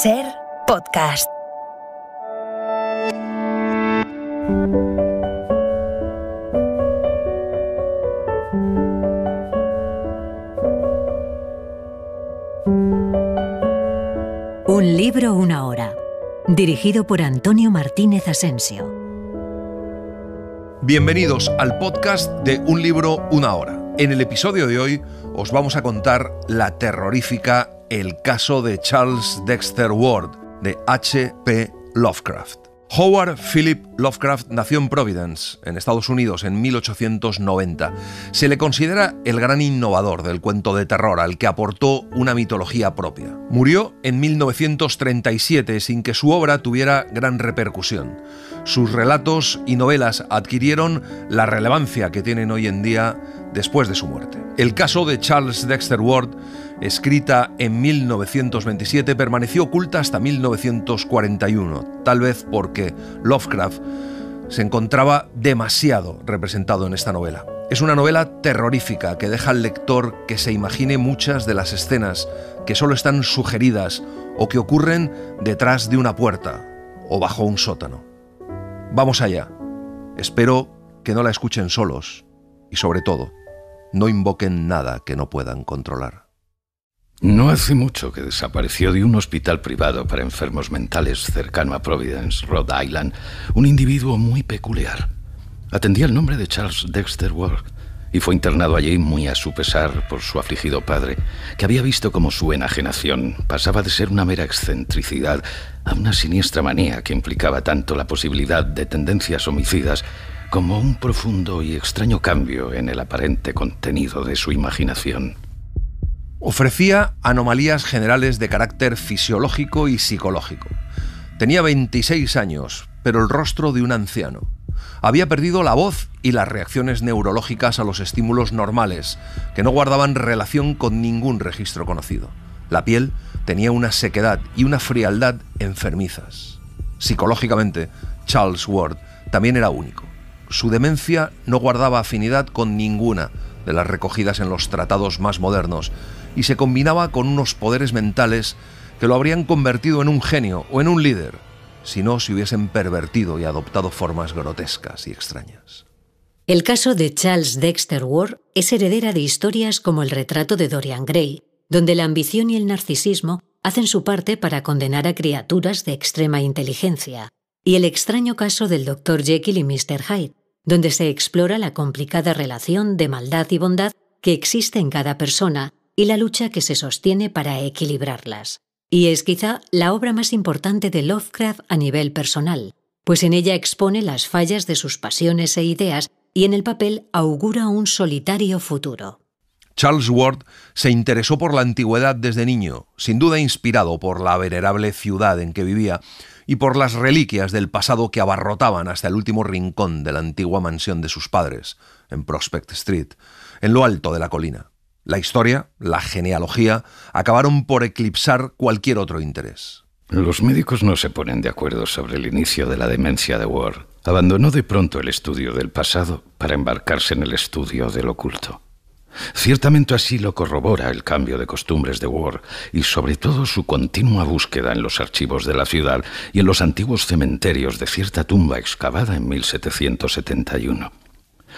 Ser podcast. Un libro, una hora. Dirigido por Antonio Martínez Asensio. Bienvenidos al podcast de Un libro, una hora. En el episodio de hoy os vamos a contar la terrorífica el caso de Charles Dexter Ward, de H.P. Lovecraft. Howard Philip Lovecraft nació en Providence, en Estados Unidos, en 1890. Se le considera el gran innovador del cuento de terror, al que aportó una mitología propia. Murió en 1937 sin que su obra tuviera gran repercusión. Sus relatos y novelas adquirieron la relevancia que tienen hoy en día después de su muerte. El caso de Charles Dexter Ward escrita en 1927, permaneció oculta hasta 1941, tal vez porque Lovecraft se encontraba demasiado representado en esta novela. Es una novela terrorífica que deja al lector que se imagine muchas de las escenas que solo están sugeridas o que ocurren detrás de una puerta o bajo un sótano. Vamos allá. Espero que no la escuchen solos y sobre todo, no invoquen nada que no puedan controlar. No hace mucho que desapareció de un hospital privado para enfermos mentales cercano a Providence, Rhode Island, un individuo muy peculiar. Atendía el nombre de Charles Dexter Ward y fue internado allí muy a su pesar por su afligido padre, que había visto como su enajenación pasaba de ser una mera excentricidad a una siniestra manía que implicaba tanto la posibilidad de tendencias homicidas como un profundo y extraño cambio en el aparente contenido de su imaginación. Ofrecía anomalías generales de carácter fisiológico y psicológico. Tenía 26 años, pero el rostro de un anciano. Había perdido la voz y las reacciones neurológicas a los estímulos normales, que no guardaban relación con ningún registro conocido. La piel tenía una sequedad y una frialdad enfermizas. Psicológicamente, Charles Ward también era único. Su demencia no guardaba afinidad con ninguna de las recogidas en los tratados más modernos y se combinaba con unos poderes mentales que lo habrían convertido en un genio o en un líder, si no se hubiesen pervertido y adoptado formas grotescas y extrañas. El caso de Charles Dexter Ward es heredera de historias como el retrato de Dorian Gray, donde la ambición y el narcisismo hacen su parte para condenar a criaturas de extrema inteligencia, y el extraño caso del Dr. Jekyll y Mr. Hyde, donde se explora la complicada relación de maldad y bondad que existe en cada persona y la lucha que se sostiene para equilibrarlas. Y es quizá la obra más importante de Lovecraft a nivel personal, pues en ella expone las fallas de sus pasiones e ideas y en el papel augura un solitario futuro. Charles Ward se interesó por la antigüedad desde niño, sin duda inspirado por la venerable ciudad en que vivía y por las reliquias del pasado que abarrotaban hasta el último rincón de la antigua mansión de sus padres, en Prospect Street, en lo alto de la colina. La historia, la genealogía, acabaron por eclipsar cualquier otro interés. Los médicos no se ponen de acuerdo sobre el inicio de la demencia de Ward. Abandonó de pronto el estudio del pasado para embarcarse en el estudio del oculto. Ciertamente así lo corrobora el cambio de costumbres de Ward y sobre todo su continua búsqueda en los archivos de la ciudad y en los antiguos cementerios de cierta tumba excavada en 1771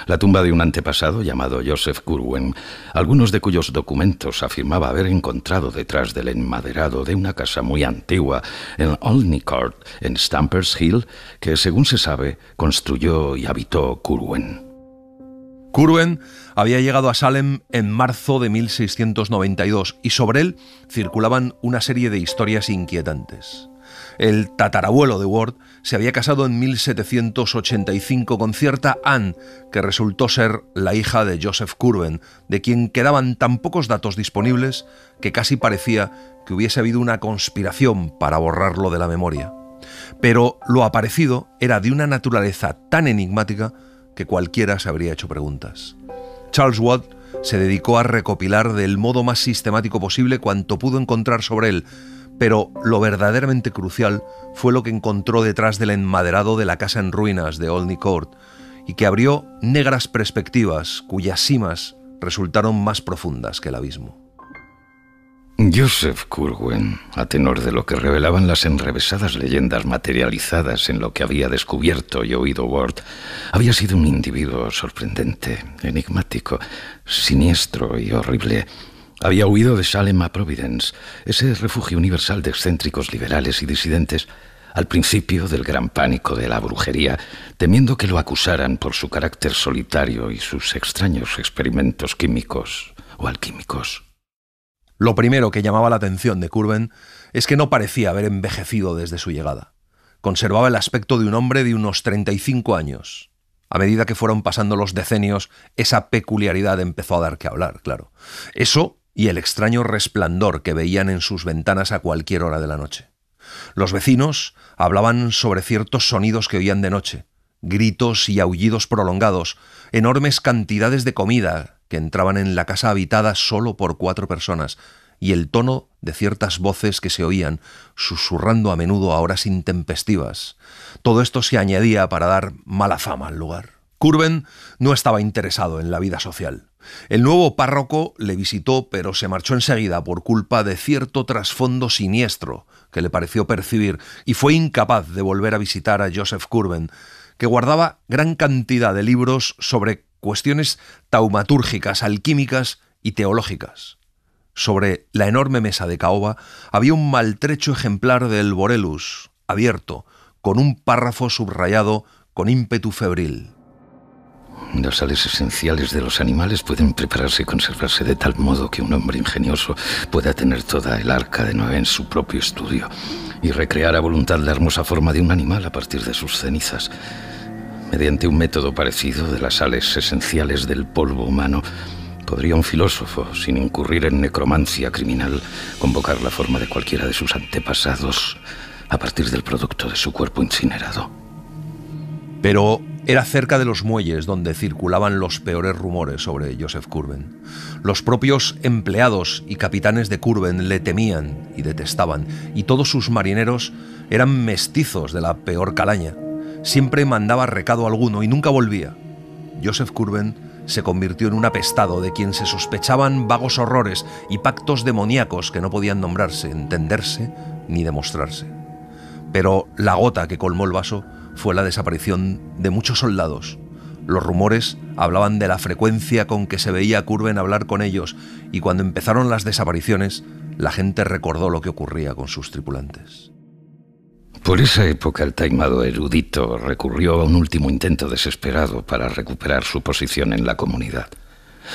la tumba de un antepasado llamado Joseph Curwen, algunos de cuyos documentos afirmaba haber encontrado detrás del enmaderado de una casa muy antigua en Court en Stampers Hill, que según se sabe construyó y habitó Curwen. Curwen había llegado a Salem en marzo de 1692 y sobre él circulaban una serie de historias inquietantes. El tatarabuelo de Ward se había casado en 1785 con cierta Anne, que resultó ser la hija de Joseph Curwen, de quien quedaban tan pocos datos disponibles que casi parecía que hubiese habido una conspiración para borrarlo de la memoria. Pero lo aparecido era de una naturaleza tan enigmática que cualquiera se habría hecho preguntas. Charles Watt se dedicó a recopilar del modo más sistemático posible cuanto pudo encontrar sobre él, pero lo verdaderamente crucial fue lo que encontró detrás del enmaderado de la casa en ruinas de Olney Court y que abrió negras perspectivas cuyas cimas resultaron más profundas que el abismo. Joseph Curwen, a tenor de lo que revelaban las enrevesadas leyendas materializadas en lo que había descubierto y oído Ward, había sido un individuo sorprendente, enigmático, siniestro y horrible, había huido de Salem a Providence, ese refugio universal de excéntricos liberales y disidentes, al principio del gran pánico de la brujería, temiendo que lo acusaran por su carácter solitario y sus extraños experimentos químicos o alquímicos. Lo primero que llamaba la atención de Curven es que no parecía haber envejecido desde su llegada. Conservaba el aspecto de un hombre de unos 35 años. A medida que fueron pasando los decenios, esa peculiaridad empezó a dar que hablar, claro. Eso y el extraño resplandor que veían en sus ventanas a cualquier hora de la noche. Los vecinos hablaban sobre ciertos sonidos que oían de noche, gritos y aullidos prolongados, enormes cantidades de comida que entraban en la casa habitada solo por cuatro personas, y el tono de ciertas voces que se oían, susurrando a menudo a horas intempestivas. Todo esto se añadía para dar mala fama al lugar. Curven no estaba interesado en la vida social. El nuevo párroco le visitó, pero se marchó enseguida por culpa de cierto trasfondo siniestro que le pareció percibir y fue incapaz de volver a visitar a Joseph Kurben, que guardaba gran cantidad de libros sobre cuestiones taumatúrgicas, alquímicas y teológicas. Sobre la enorme mesa de caoba había un maltrecho ejemplar del Borelus, abierto, con un párrafo subrayado con ímpetu febril. Las sales esenciales de los animales pueden prepararse y conservarse de tal modo que un hombre ingenioso pueda tener toda el arca de Noé en su propio estudio y recrear a voluntad la hermosa forma de un animal a partir de sus cenizas. Mediante un método parecido de las sales esenciales del polvo humano, podría un filósofo, sin incurrir en necromancia criminal, convocar la forma de cualquiera de sus antepasados a partir del producto de su cuerpo incinerado. Pero era cerca de los muelles donde circulaban los peores rumores sobre Joseph Curven. Los propios empleados y capitanes de Kurben le temían y detestaban, y todos sus marineros eran mestizos de la peor calaña. Siempre mandaba recado alguno y nunca volvía. Joseph Curven se convirtió en un apestado de quien se sospechaban vagos horrores y pactos demoníacos que no podían nombrarse, entenderse ni demostrarse. Pero la gota que colmó el vaso fue la desaparición de muchos soldados. Los rumores hablaban de la frecuencia con que se veía a Curven hablar con ellos y cuando empezaron las desapariciones, la gente recordó lo que ocurría con sus tripulantes. Por esa época el taimado erudito recurrió a un último intento desesperado para recuperar su posición en la comunidad.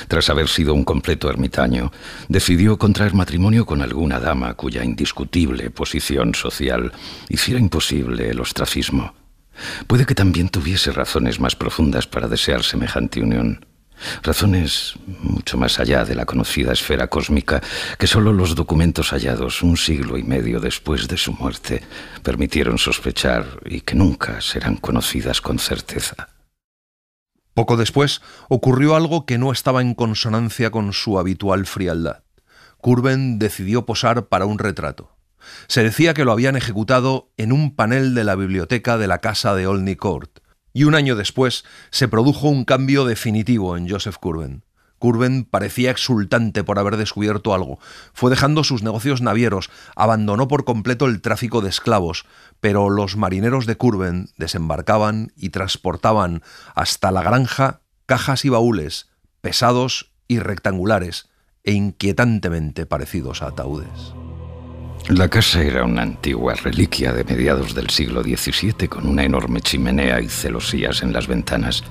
Tras haber sido un completo ermitaño, decidió contraer matrimonio con alguna dama cuya indiscutible posición social hiciera imposible el ostracismo. Puede que también tuviese razones más profundas para desear semejante unión. Razones mucho más allá de la conocida esfera cósmica que solo los documentos hallados un siglo y medio después de su muerte permitieron sospechar y que nunca serán conocidas con certeza. Poco después ocurrió algo que no estaba en consonancia con su habitual frialdad. Curven decidió posar para un retrato. Se decía que lo habían ejecutado en un panel de la biblioteca de la casa de Olney Court, y un año después se produjo un cambio definitivo en Joseph Curven. Curven parecía exultante por haber descubierto algo. Fue dejando sus negocios navieros, abandonó por completo el tráfico de esclavos, pero los marineros de Curven desembarcaban y transportaban hasta la granja cajas y baúles, pesados y rectangulares, e inquietantemente parecidos a ataúdes. La casa era una antigua reliquia de mediados del siglo XVII con una enorme chimenea y celosías en las ventanas.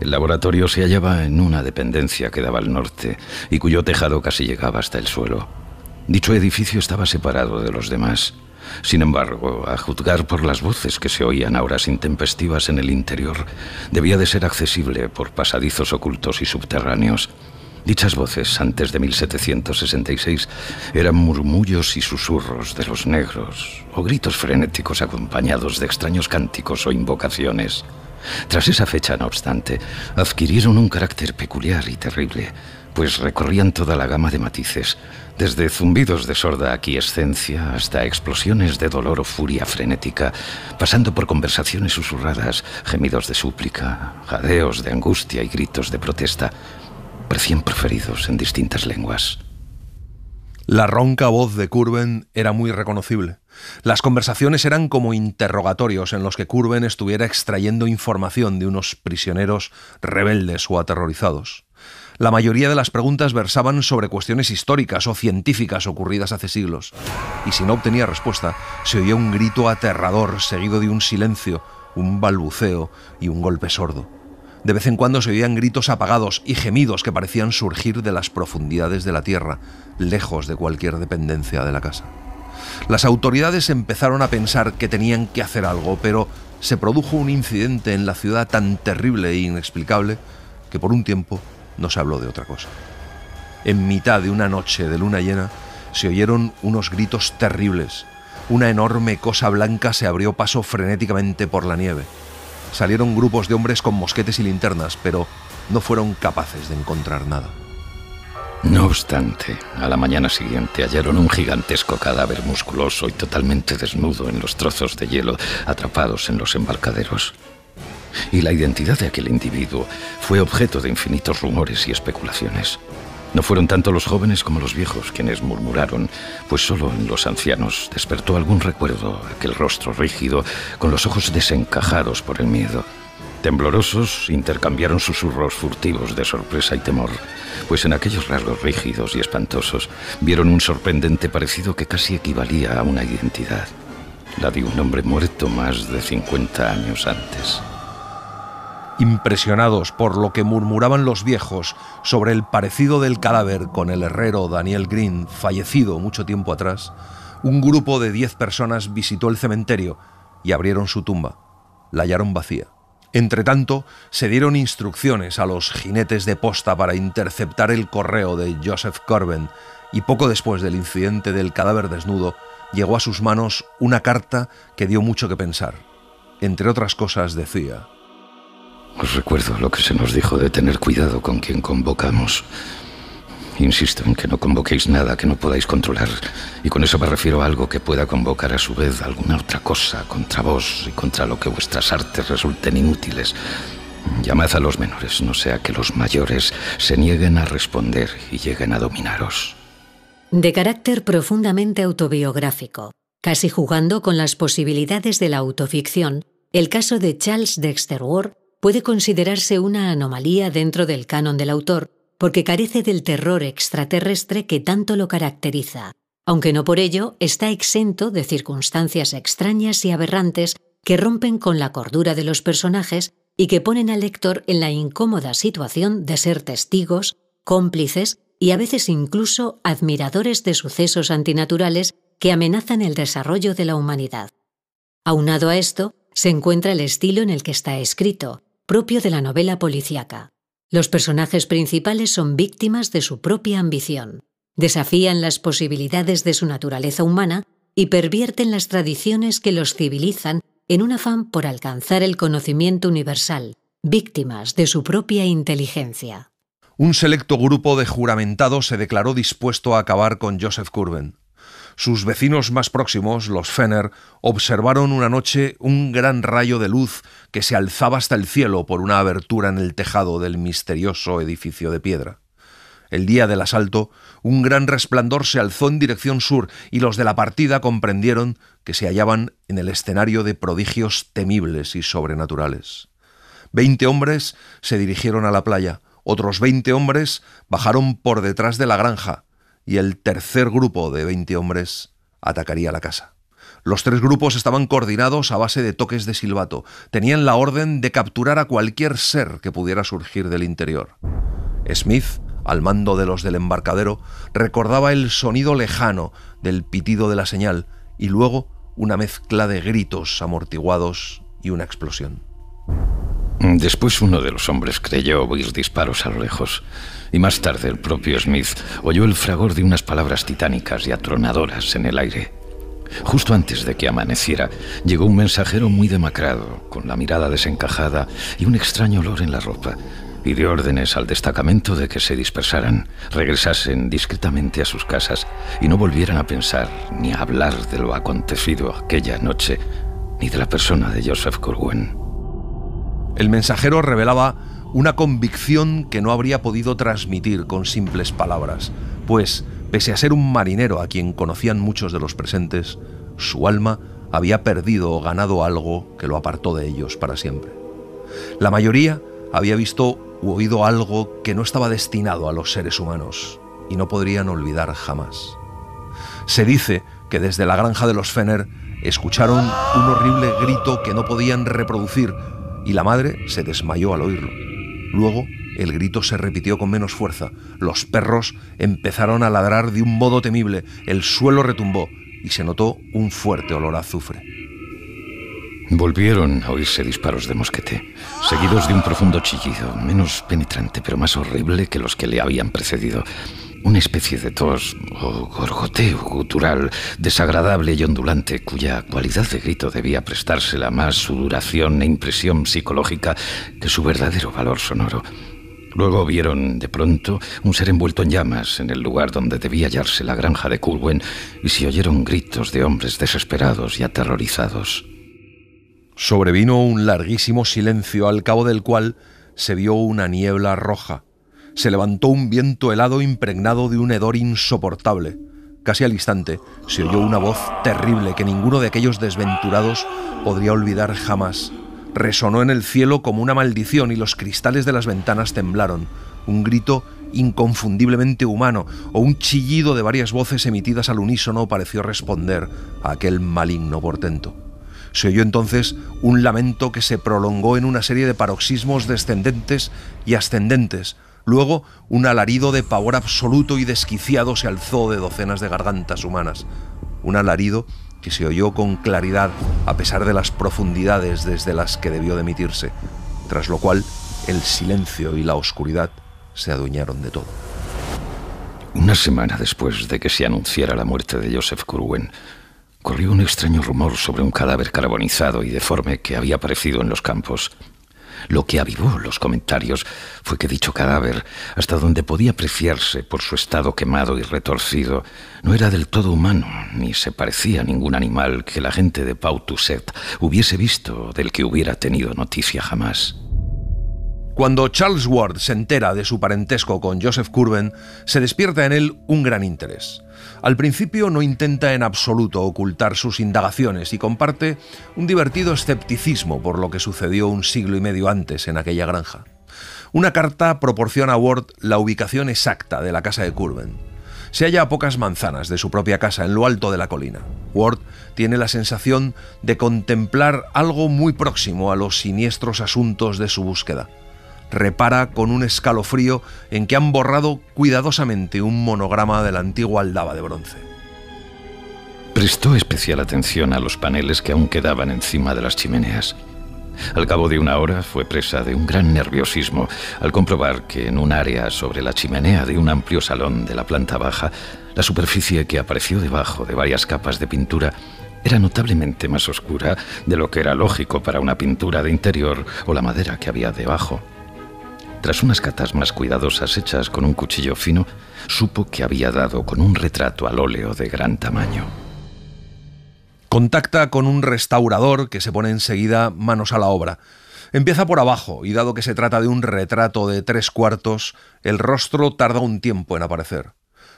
El laboratorio se hallaba en una dependencia que daba al norte y cuyo tejado casi llegaba hasta el suelo. Dicho edificio estaba separado de los demás. Sin embargo, a juzgar por las voces que se oían a horas intempestivas en el interior, debía de ser accesible por pasadizos ocultos y subterráneos. Dichas voces, antes de 1766, eran murmullos y susurros de los negros, o gritos frenéticos acompañados de extraños cánticos o invocaciones. Tras esa fecha, no obstante, adquirieron un carácter peculiar y terrible, pues recorrían toda la gama de matices, desde zumbidos de sorda aquiescencia hasta explosiones de dolor o furia frenética, pasando por conversaciones susurradas, gemidos de súplica, jadeos de angustia y gritos de protesta preferidos en distintas lenguas. La ronca voz de Curven era muy reconocible. Las conversaciones eran como interrogatorios en los que Curven estuviera extrayendo información de unos prisioneros rebeldes o aterrorizados. La mayoría de las preguntas versaban sobre cuestiones históricas o científicas ocurridas hace siglos, y si no obtenía respuesta, se oía un grito aterrador seguido de un silencio, un balbuceo y un golpe sordo. De vez en cuando se oían gritos apagados y gemidos que parecían surgir de las profundidades de la tierra, lejos de cualquier dependencia de la casa. Las autoridades empezaron a pensar que tenían que hacer algo, pero se produjo un incidente en la ciudad tan terrible e inexplicable que por un tiempo no se habló de otra cosa. En mitad de una noche de luna llena se oyeron unos gritos terribles. Una enorme cosa blanca se abrió paso frenéticamente por la nieve salieron grupos de hombres con mosquetes y linternas, pero no fueron capaces de encontrar nada. No obstante, a la mañana siguiente hallaron un gigantesco cadáver musculoso y totalmente desnudo en los trozos de hielo atrapados en los embarcaderos. Y la identidad de aquel individuo fue objeto de infinitos rumores y especulaciones. No fueron tanto los jóvenes como los viejos quienes murmuraron, pues solo en los ancianos despertó algún recuerdo aquel rostro rígido, con los ojos desencajados por el miedo. Temblorosos intercambiaron susurros furtivos de sorpresa y temor, pues en aquellos rasgos rígidos y espantosos vieron un sorprendente parecido que casi equivalía a una identidad, la de un hombre muerto más de 50 años antes impresionados por lo que murmuraban los viejos sobre el parecido del cadáver con el herrero Daniel Green, fallecido mucho tiempo atrás, un grupo de 10 personas visitó el cementerio y abrieron su tumba. La hallaron vacía. Entretanto, se dieron instrucciones a los jinetes de posta para interceptar el correo de Joseph Corbin y poco después del incidente del cadáver desnudo, llegó a sus manos una carta que dio mucho que pensar. Entre otras cosas decía, os recuerdo lo que se nos dijo de tener cuidado con quien convocamos. Insisto en que no convoquéis nada que no podáis controlar. Y con eso me refiero a algo que pueda convocar a su vez alguna otra cosa contra vos y contra lo que vuestras artes resulten inútiles. Llamad a los menores, no sea que los mayores se nieguen a responder y lleguen a dominaros. De carácter profundamente autobiográfico, casi jugando con las posibilidades de la autoficción, el caso de Charles Dexter Ward puede considerarse una anomalía dentro del canon del autor, porque carece del terror extraterrestre que tanto lo caracteriza, aunque no por ello está exento de circunstancias extrañas y aberrantes que rompen con la cordura de los personajes y que ponen al lector en la incómoda situación de ser testigos, cómplices y a veces incluso admiradores de sucesos antinaturales que amenazan el desarrollo de la humanidad. Aunado a esto, se encuentra el estilo en el que está escrito, propio de la novela policíaca. Los personajes principales son víctimas de su propia ambición, desafían las posibilidades de su naturaleza humana y pervierten las tradiciones que los civilizan en un afán por alcanzar el conocimiento universal, víctimas de su propia inteligencia. Un selecto grupo de juramentados se declaró dispuesto a acabar con Joseph Kurven. Sus vecinos más próximos, los Fenner, observaron una noche un gran rayo de luz que se alzaba hasta el cielo por una abertura en el tejado del misterioso edificio de piedra. El día del asalto, un gran resplandor se alzó en dirección sur y los de la partida comprendieron que se hallaban en el escenario de prodigios temibles y sobrenaturales. Veinte hombres se dirigieron a la playa, otros veinte hombres bajaron por detrás de la granja, y el tercer grupo de 20 hombres atacaría la casa. Los tres grupos estaban coordinados a base de toques de silbato. Tenían la orden de capturar a cualquier ser que pudiera surgir del interior. Smith, al mando de los del embarcadero, recordaba el sonido lejano del pitido de la señal y luego una mezcla de gritos amortiguados y una explosión. Después uno de los hombres creyó oír disparos a lo lejos y más tarde el propio Smith oyó el fragor de unas palabras titánicas y atronadoras en el aire. Justo antes de que amaneciera, llegó un mensajero muy demacrado, con la mirada desencajada y un extraño olor en la ropa, y dio órdenes al destacamento de que se dispersaran, regresasen discretamente a sus casas y no volvieran a pensar ni a hablar de lo acontecido aquella noche, ni de la persona de Joseph Corwin. El mensajero revelaba una convicción que no habría podido transmitir con simples palabras, pues, pese a ser un marinero a quien conocían muchos de los presentes, su alma había perdido o ganado algo que lo apartó de ellos para siempre. La mayoría había visto u oído algo que no estaba destinado a los seres humanos y no podrían olvidar jamás. Se dice que desde la granja de los Fener escucharon un horrible grito que no podían reproducir y la madre se desmayó al oírlo. Luego, el grito se repitió con menos fuerza. Los perros empezaron a ladrar de un modo temible. El suelo retumbó y se notó un fuerte olor a azufre. Volvieron a oírse disparos de mosquete, seguidos de un profundo chillido, menos penetrante pero más horrible que los que le habían precedido una especie de tos o gorgoteo gutural desagradable y ondulante, cuya cualidad de grito debía prestársela más su duración e impresión psicológica que su verdadero valor sonoro. Luego vieron de pronto un ser envuelto en llamas en el lugar donde debía hallarse la granja de Culwen y se oyeron gritos de hombres desesperados y aterrorizados. Sobrevino un larguísimo silencio al cabo del cual se vio una niebla roja se levantó un viento helado impregnado de un hedor insoportable. Casi al instante se oyó una voz terrible que ninguno de aquellos desventurados podría olvidar jamás. Resonó en el cielo como una maldición y los cristales de las ventanas temblaron. Un grito inconfundiblemente humano o un chillido de varias voces emitidas al unísono pareció responder a aquel maligno portento. Se oyó entonces un lamento que se prolongó en una serie de paroxismos descendentes y ascendentes, Luego, un alarido de pavor absoluto y desquiciado se alzó de docenas de gargantas humanas. Un alarido que se oyó con claridad a pesar de las profundidades desde las que debió de emitirse, tras lo cual el silencio y la oscuridad se adueñaron de todo. Una semana después de que se anunciara la muerte de Joseph Kurwen, corrió un extraño rumor sobre un cadáver carbonizado y deforme que había aparecido en los campos. Lo que avivó los comentarios fue que dicho cadáver, hasta donde podía apreciarse por su estado quemado y retorcido, no era del todo humano, ni se parecía a ningún animal que la gente de Pautuset hubiese visto del que hubiera tenido noticia jamás. Cuando Charles Ward se entera de su parentesco con Joseph Curwen, se despierta en él un gran interés. Al principio no intenta en absoluto ocultar sus indagaciones y comparte un divertido escepticismo por lo que sucedió un siglo y medio antes en aquella granja. Una carta proporciona a Ward la ubicación exacta de la casa de Curwen. Se halla a pocas manzanas de su propia casa, en lo alto de la colina. Ward tiene la sensación de contemplar algo muy próximo a los siniestros asuntos de su búsqueda repara con un escalofrío en que han borrado cuidadosamente un monograma de la antigua aldaba de bronce. Prestó especial atención a los paneles que aún quedaban encima de las chimeneas. Al cabo de una hora fue presa de un gran nerviosismo al comprobar que en un área sobre la chimenea de un amplio salón de la planta baja, la superficie que apareció debajo de varias capas de pintura era notablemente más oscura de lo que era lógico para una pintura de interior o la madera que había debajo. Tras unas catas más cuidadosas hechas con un cuchillo fino, supo que había dado con un retrato al óleo de gran tamaño. Contacta con un restaurador que se pone enseguida manos a la obra. Empieza por abajo y dado que se trata de un retrato de tres cuartos, el rostro tarda un tiempo en aparecer.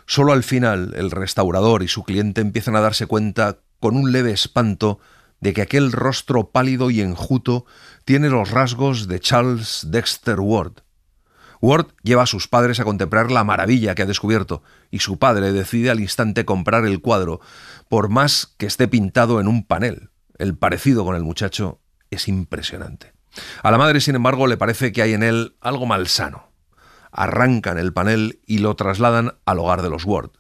Solo al final el restaurador y su cliente empiezan a darse cuenta, con un leve espanto, de que aquel rostro pálido y enjuto tiene los rasgos de Charles Dexter Ward, Ward lleva a sus padres a contemplar la maravilla que ha descubierto, y su padre decide al instante comprar el cuadro, por más que esté pintado en un panel. El parecido con el muchacho es impresionante. A la madre, sin embargo, le parece que hay en él algo malsano. Arrancan el panel y lo trasladan al hogar de los Ward.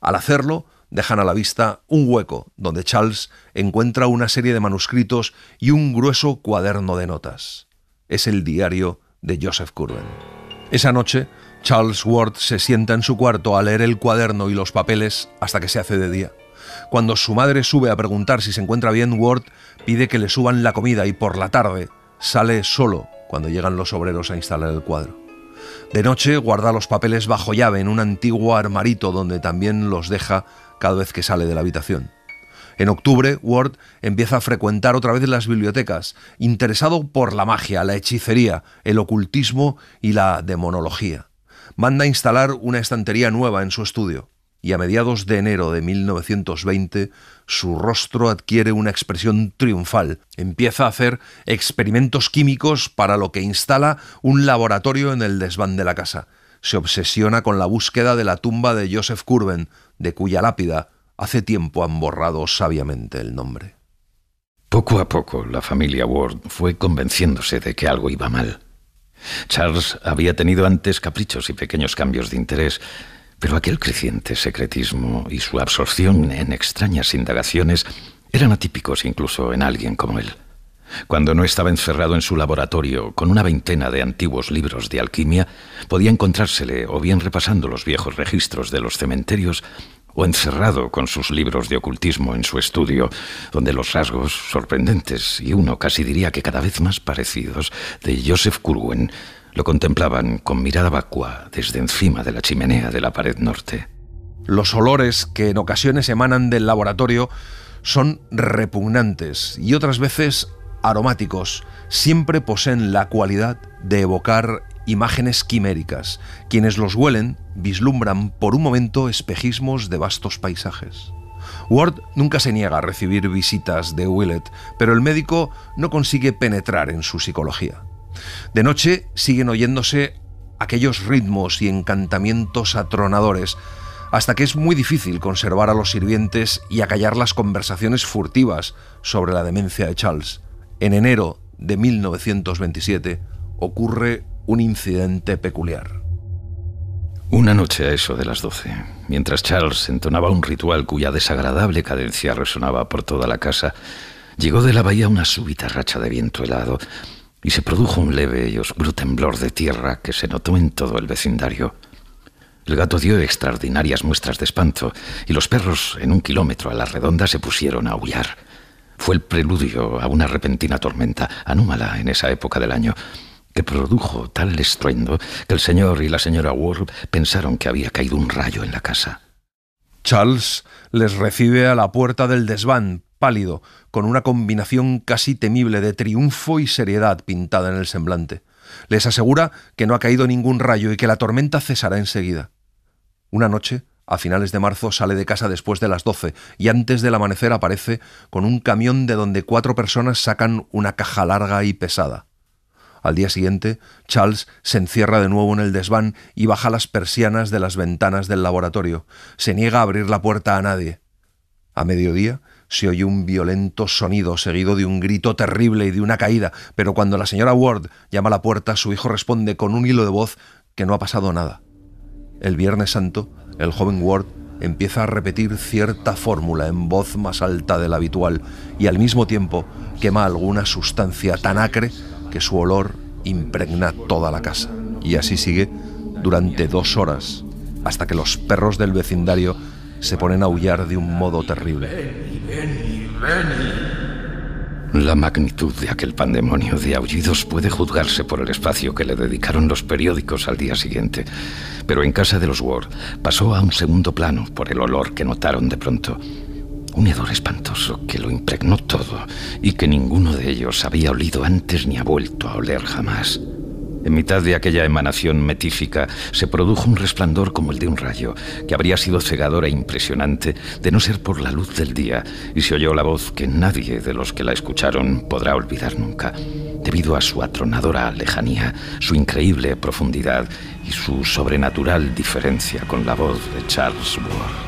Al hacerlo, dejan a la vista un hueco donde Charles encuentra una serie de manuscritos y un grueso cuaderno de notas. Es el diario de Joseph Curwen. Esa noche, Charles Ward se sienta en su cuarto a leer el cuaderno y los papeles hasta que se hace de día. Cuando su madre sube a preguntar si se encuentra bien, Ward pide que le suban la comida y por la tarde sale solo cuando llegan los obreros a instalar el cuadro. De noche guarda los papeles bajo llave en un antiguo armarito donde también los deja cada vez que sale de la habitación. En octubre, Ward empieza a frecuentar otra vez las bibliotecas, interesado por la magia, la hechicería, el ocultismo y la demonología. Manda instalar una estantería nueva en su estudio, y a mediados de enero de 1920 su rostro adquiere una expresión triunfal. Empieza a hacer experimentos químicos para lo que instala un laboratorio en el desván de la casa. Se obsesiona con la búsqueda de la tumba de Joseph Kurben, de cuya lápida Hace tiempo han borrado sabiamente el nombre. Poco a poco la familia Ward fue convenciéndose de que algo iba mal. Charles había tenido antes caprichos y pequeños cambios de interés, pero aquel creciente secretismo y su absorción en extrañas indagaciones eran atípicos incluso en alguien como él. Cuando no estaba encerrado en su laboratorio con una veintena de antiguos libros de alquimia, podía encontrársele o bien repasando los viejos registros de los cementerios o encerrado con sus libros de ocultismo en su estudio, donde los rasgos sorprendentes y uno casi diría que cada vez más parecidos de Joseph Curwen lo contemplaban con mirada vacua desde encima de la chimenea de la pared norte. Los olores que en ocasiones emanan del laboratorio son repugnantes y otras veces aromáticos, siempre poseen la cualidad de evocar imágenes quiméricas. Quienes los huelen vislumbran por un momento espejismos de vastos paisajes. Ward nunca se niega a recibir visitas de Willett, pero el médico no consigue penetrar en su psicología. De noche siguen oyéndose aquellos ritmos y encantamientos atronadores, hasta que es muy difícil conservar a los sirvientes y acallar las conversaciones furtivas sobre la demencia de Charles. En enero de 1927 ocurre un incidente peculiar. Una noche a eso de las doce, mientras Charles entonaba un ritual cuya desagradable cadencia resonaba por toda la casa, llegó de la bahía una súbita racha de viento helado y se produjo un leve y oscuro temblor de tierra que se notó en todo el vecindario. El gato dio extraordinarias muestras de espanto y los perros en un kilómetro a la redonda se pusieron a aullar. Fue el preludio a una repentina tormenta, anómala en esa época del año, que produjo tal estruendo que el señor y la señora Ward pensaron que había caído un rayo en la casa. Charles les recibe a la puerta del desván, pálido, con una combinación casi temible de triunfo y seriedad pintada en el semblante. Les asegura que no ha caído ningún rayo y que la tormenta cesará enseguida. Una noche, a finales de marzo, sale de casa después de las doce y antes del amanecer aparece con un camión de donde cuatro personas sacan una caja larga y pesada. Al día siguiente, Charles se encierra de nuevo en el desván y baja las persianas de las ventanas del laboratorio. Se niega a abrir la puerta a nadie. A mediodía se oye un violento sonido seguido de un grito terrible y de una caída, pero cuando la señora Ward llama a la puerta, su hijo responde con un hilo de voz que no ha pasado nada. El Viernes Santo, el joven Ward empieza a repetir cierta fórmula en voz más alta de la habitual y al mismo tiempo quema alguna sustancia tan acre que su olor impregna toda la casa. Y así sigue durante dos horas, hasta que los perros del vecindario se ponen a aullar de un modo terrible. La magnitud de aquel pandemonio de aullidos puede juzgarse por el espacio que le dedicaron los periódicos al día siguiente, pero en casa de los Ward pasó a un segundo plano por el olor que notaron de pronto un hedor espantoso que lo impregnó todo y que ninguno de ellos había olido antes ni ha vuelto a oler jamás. En mitad de aquella emanación metífica se produjo un resplandor como el de un rayo, que habría sido cegador e impresionante de no ser por la luz del día, y se oyó la voz que nadie de los que la escucharon podrá olvidar nunca, debido a su atronadora lejanía, su increíble profundidad y su sobrenatural diferencia con la voz de Charles Ward.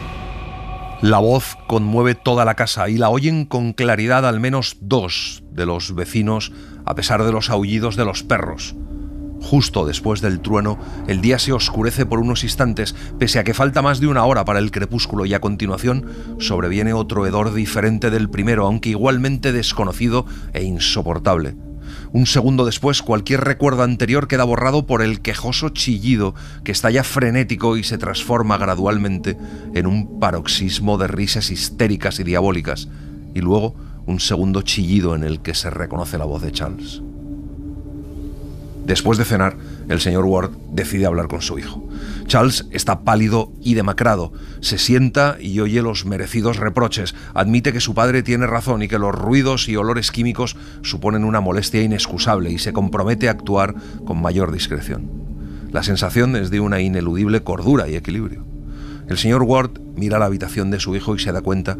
La voz conmueve toda la casa y la oyen con claridad al menos dos de los vecinos a pesar de los aullidos de los perros. Justo después del trueno, el día se oscurece por unos instantes, pese a que falta más de una hora para el crepúsculo y a continuación sobreviene otro hedor diferente del primero, aunque igualmente desconocido e insoportable. Un segundo después, cualquier recuerdo anterior queda borrado por el quejoso chillido que estalla frenético y se transforma gradualmente en un paroxismo de risas histéricas y diabólicas, y luego un segundo chillido en el que se reconoce la voz de Charles. Después de cenar, el señor Ward decide hablar con su hijo. Charles está pálido y demacrado. Se sienta y oye los merecidos reproches. Admite que su padre tiene razón y que los ruidos y olores químicos suponen una molestia inexcusable y se compromete a actuar con mayor discreción. La sensación es de una ineludible cordura y equilibrio. El señor Ward mira la habitación de su hijo y se da cuenta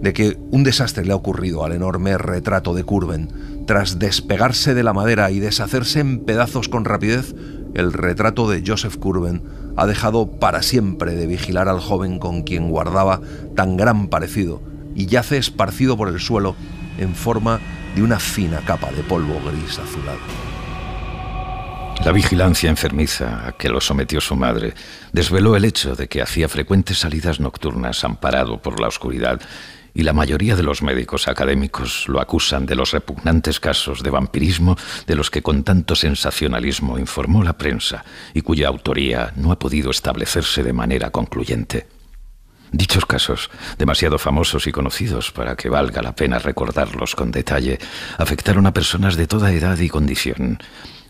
de que un desastre le ha ocurrido al enorme retrato de Curven, tras despegarse de la madera y deshacerse en pedazos con rapidez, el retrato de Joseph Curven ha dejado para siempre de vigilar al joven con quien guardaba tan gran parecido y yace esparcido por el suelo en forma de una fina capa de polvo gris azulado. La vigilancia enfermiza a que lo sometió su madre desveló el hecho de que hacía frecuentes salidas nocturnas amparado por la oscuridad y la mayoría de los médicos académicos lo acusan de los repugnantes casos de vampirismo de los que con tanto sensacionalismo informó la prensa y cuya autoría no ha podido establecerse de manera concluyente. Dichos casos, demasiado famosos y conocidos para que valga la pena recordarlos con detalle, afectaron a personas de toda edad y condición,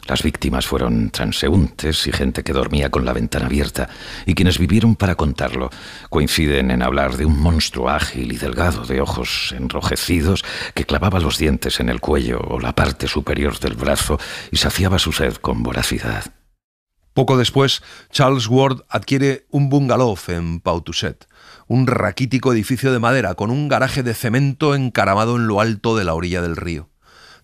las víctimas fueron transeúntes y gente que dormía con la ventana abierta, y quienes vivieron para contarlo coinciden en hablar de un monstruo ágil y delgado de ojos enrojecidos que clavaba los dientes en el cuello o la parte superior del brazo y saciaba su sed con voracidad. Poco después, Charles Ward adquiere un bungalow en Pautuset, un raquítico edificio de madera con un garaje de cemento encaramado en lo alto de la orilla del río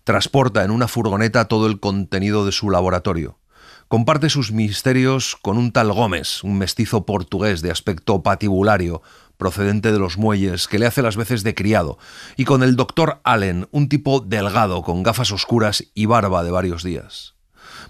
transporta en una furgoneta todo el contenido de su laboratorio. Comparte sus misterios con un tal Gómez, un mestizo portugués de aspecto patibulario, procedente de los muelles, que le hace las veces de criado, y con el doctor Allen, un tipo delgado, con gafas oscuras y barba de varios días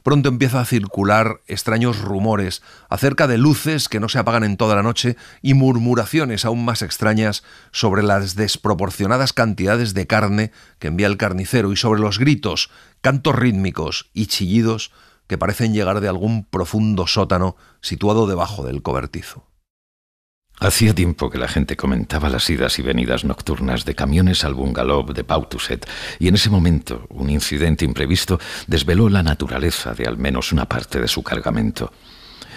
pronto empieza a circular extraños rumores acerca de luces que no se apagan en toda la noche y murmuraciones aún más extrañas sobre las desproporcionadas cantidades de carne que envía el carnicero y sobre los gritos, cantos rítmicos y chillidos que parecen llegar de algún profundo sótano situado debajo del cobertizo. Hacía tiempo que la gente comentaba las idas y venidas nocturnas de camiones al bungalow de Pautuset, y en ese momento un incidente imprevisto desveló la naturaleza de al menos una parte de su cargamento.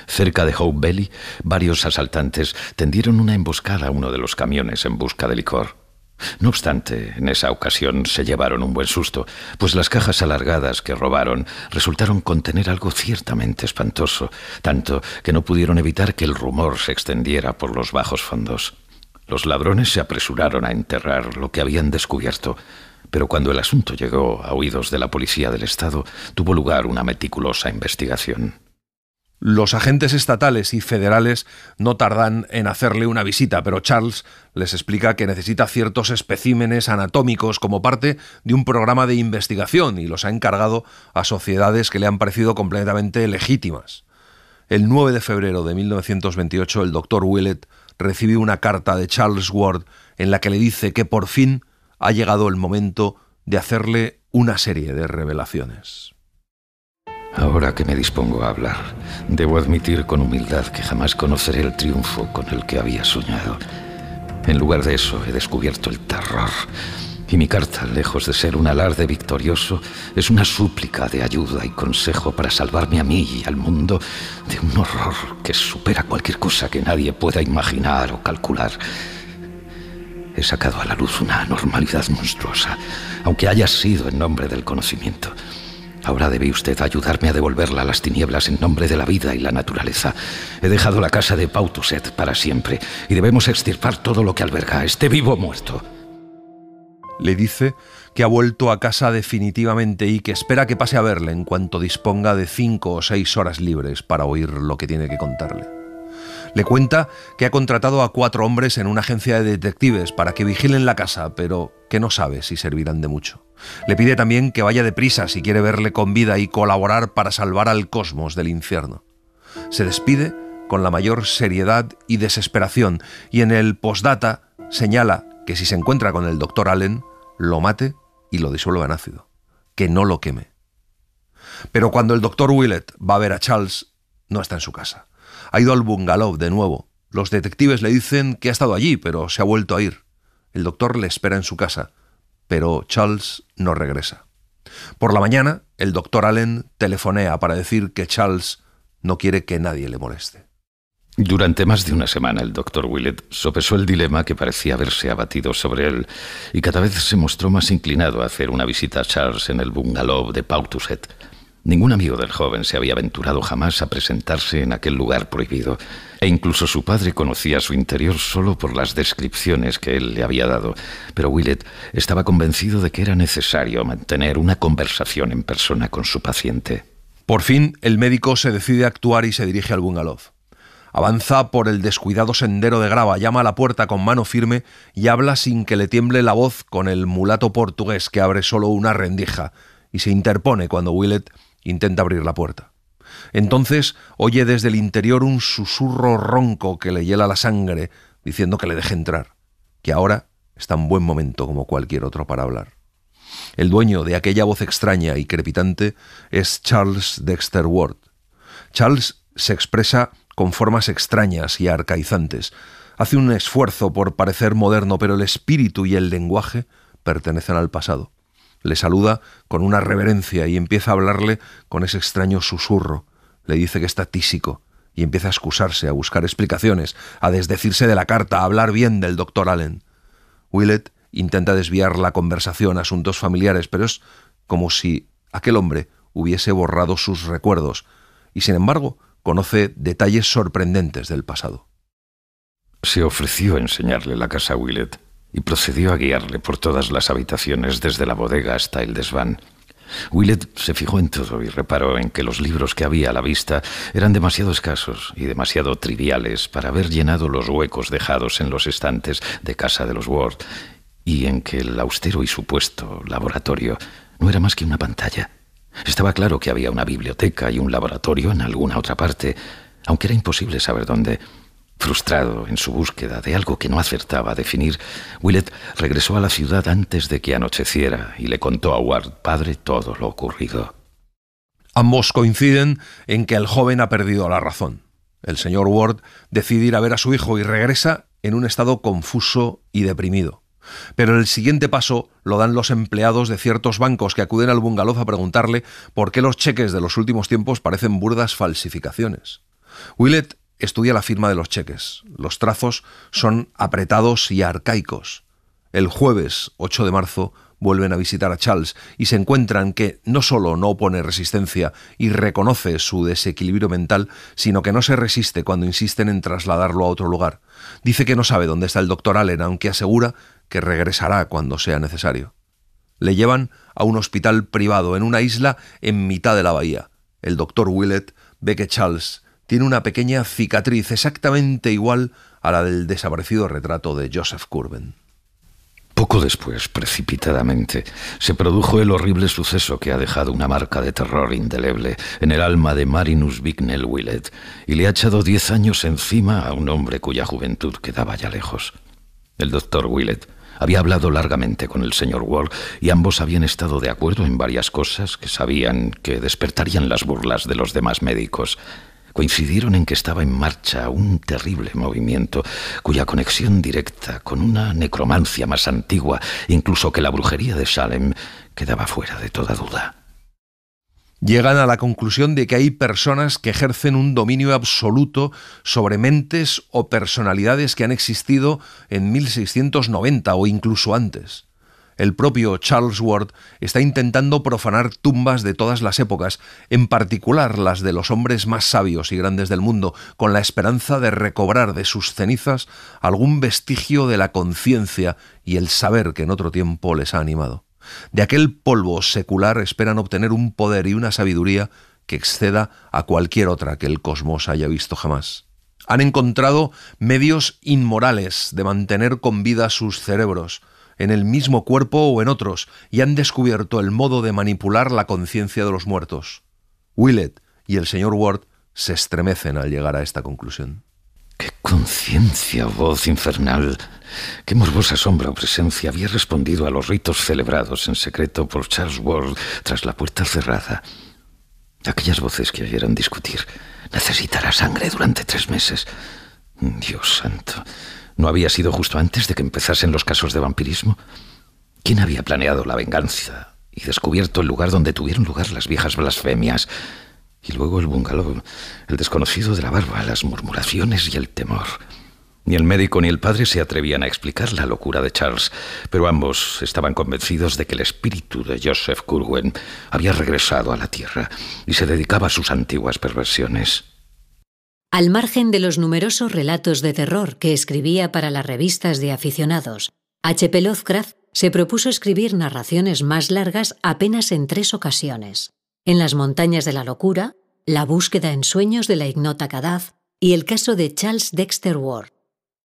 Cerca de Hope Valley, varios asaltantes tendieron una emboscada a uno de los camiones en busca de licor. No obstante, en esa ocasión se llevaron un buen susto, pues las cajas alargadas que robaron resultaron contener algo ciertamente espantoso, tanto que no pudieron evitar que el rumor se extendiera por los bajos fondos. Los ladrones se apresuraron a enterrar lo que habían descubierto, pero cuando el asunto llegó a oídos de la Policía del Estado, tuvo lugar una meticulosa investigación. Los agentes estatales y federales no tardan en hacerle una visita, pero Charles les explica que necesita ciertos especímenes anatómicos como parte de un programa de investigación y los ha encargado a sociedades que le han parecido completamente legítimas. El 9 de febrero de 1928 el doctor Willett recibió una carta de Charles Ward en la que le dice que por fin ha llegado el momento de hacerle una serie de revelaciones. Ahora que me dispongo a hablar, debo admitir con humildad que jamás conoceré el triunfo con el que había soñado. En lugar de eso, he descubierto el terror. Y mi carta, lejos de ser un alarde victorioso, es una súplica de ayuda y consejo para salvarme a mí y al mundo de un horror que supera cualquier cosa que nadie pueda imaginar o calcular. He sacado a la luz una anormalidad monstruosa, aunque haya sido en nombre del conocimiento. Ahora debe usted ayudarme a devolverla a las tinieblas en nombre de la vida y la naturaleza. He dejado la casa de Pautuset para siempre y debemos extirpar todo lo que alberga, este vivo muerto. Le dice que ha vuelto a casa definitivamente y que espera que pase a verle en cuanto disponga de cinco o seis horas libres para oír lo que tiene que contarle. Le cuenta que ha contratado a cuatro hombres en una agencia de detectives para que vigilen la casa, pero que no sabe si servirán de mucho. Le pide también que vaya deprisa si quiere verle con vida y colaborar para salvar al cosmos del infierno. Se despide con la mayor seriedad y desesperación y en el postdata señala que si se encuentra con el doctor Allen, lo mate y lo disuelva en ácido, que no lo queme. Pero cuando el doctor Willett va a ver a Charles, no está en su casa. Ha ido al bungalow de nuevo. Los detectives le dicen que ha estado allí, pero se ha vuelto a ir. El doctor le espera en su casa, pero Charles no regresa. Por la mañana, el doctor Allen telefonea para decir que Charles no quiere que nadie le moleste. Durante más de una semana el doctor Willett sopesó el dilema que parecía haberse abatido sobre él y cada vez se mostró más inclinado a hacer una visita a Charles en el bungalow de Pautuset. Ningún amigo del joven se había aventurado jamás a presentarse en aquel lugar prohibido, e incluso su padre conocía su interior solo por las descripciones que él le había dado, pero Willet estaba convencido de que era necesario mantener una conversación en persona con su paciente. Por fin, el médico se decide a actuar y se dirige al bungalow. Avanza por el descuidado sendero de grava, llama a la puerta con mano firme y habla sin que le tiemble la voz con el mulato portugués que abre solo una rendija y se interpone cuando Willet Intenta abrir la puerta. Entonces oye desde el interior un susurro ronco que le hiela la sangre, diciendo que le deje entrar, que ahora es tan buen momento como cualquier otro para hablar. El dueño de aquella voz extraña y crepitante es Charles Dexter Ward. Charles se expresa con formas extrañas y arcaizantes. Hace un esfuerzo por parecer moderno, pero el espíritu y el lenguaje pertenecen al pasado le saluda con una reverencia y empieza a hablarle con ese extraño susurro. Le dice que está tísico y empieza a excusarse, a buscar explicaciones, a desdecirse de la carta, a hablar bien del doctor Allen. Willet intenta desviar la conversación a asuntos familiares, pero es como si aquel hombre hubiese borrado sus recuerdos, y sin embargo conoce detalles sorprendentes del pasado. Se ofreció a enseñarle la casa a Willett, y procedió a guiarle por todas las habitaciones desde la bodega hasta el desván. Willet se fijó en todo y reparó en que los libros que había a la vista eran demasiado escasos y demasiado triviales para haber llenado los huecos dejados en los estantes de casa de los Ward, y en que el austero y supuesto laboratorio no era más que una pantalla. Estaba claro que había una biblioteca y un laboratorio en alguna otra parte, aunque era imposible saber dónde. Frustrado en su búsqueda de algo que no acertaba a definir, Willet regresó a la ciudad antes de que anocheciera y le contó a Ward padre todo lo ocurrido. Ambos coinciden en que el joven ha perdido la razón. El señor Ward decide ir a ver a su hijo y regresa en un estado confuso y deprimido. Pero el siguiente paso lo dan los empleados de ciertos bancos que acuden al bungalow a preguntarle por qué los cheques de los últimos tiempos parecen burdas falsificaciones. Willet. Estudia la firma de los cheques. Los trazos son apretados y arcaicos. El jueves 8 de marzo vuelven a visitar a Charles y se encuentran que no solo no opone resistencia y reconoce su desequilibrio mental, sino que no se resiste cuando insisten en trasladarlo a otro lugar. Dice que no sabe dónde está el doctor Allen, aunque asegura que regresará cuando sea necesario. Le llevan a un hospital privado en una isla en mitad de la bahía. El doctor Willett ve que Charles tiene una pequeña cicatriz exactamente igual a la del desaparecido retrato de Joseph Curven. Poco después, precipitadamente, se produjo el horrible suceso que ha dejado una marca de terror indeleble en el alma de Marinus Bignell Willett y le ha echado diez años encima a un hombre cuya juventud quedaba ya lejos. El doctor Willett había hablado largamente con el señor Wall y ambos habían estado de acuerdo en varias cosas que sabían que despertarían las burlas de los demás médicos coincidieron en que estaba en marcha un terrible movimiento cuya conexión directa con una necromancia más antigua, incluso que la brujería de Salem, quedaba fuera de toda duda. Llegan a la conclusión de que hay personas que ejercen un dominio absoluto sobre mentes o personalidades que han existido en 1690 o incluso antes el propio Charles Ward está intentando profanar tumbas de todas las épocas, en particular las de los hombres más sabios y grandes del mundo, con la esperanza de recobrar de sus cenizas algún vestigio de la conciencia y el saber que en otro tiempo les ha animado. De aquel polvo secular esperan obtener un poder y una sabiduría que exceda a cualquier otra que el cosmos haya visto jamás. Han encontrado medios inmorales de mantener con vida sus cerebros, en el mismo cuerpo o en otros, y han descubierto el modo de manipular la conciencia de los muertos. Willett y el señor Ward se estremecen al llegar a esta conclusión. ¡Qué conciencia, voz infernal! ¡Qué morbosa sombra o presencia había respondido a los ritos celebrados en secreto por Charles Ward tras la puerta cerrada! Aquellas voces que oyeron discutir. Necesitará sangre durante tres meses. Dios santo. ¿No había sido justo antes de que empezasen los casos de vampirismo? ¿Quién había planeado la venganza y descubierto el lugar donde tuvieron lugar las viejas blasfemias? Y luego el bungalow, el desconocido de la barba, las murmuraciones y el temor. Ni el médico ni el padre se atrevían a explicar la locura de Charles, pero ambos estaban convencidos de que el espíritu de Joseph Curwen había regresado a la Tierra y se dedicaba a sus antiguas perversiones al margen de los numerosos relatos de terror que escribía para las revistas de aficionados, H.P. Lovecraft se propuso escribir narraciones más largas apenas en tres ocasiones: En las montañas de la locura, La búsqueda en sueños de la ignota Cadaz y el caso de Charles Dexter Ward.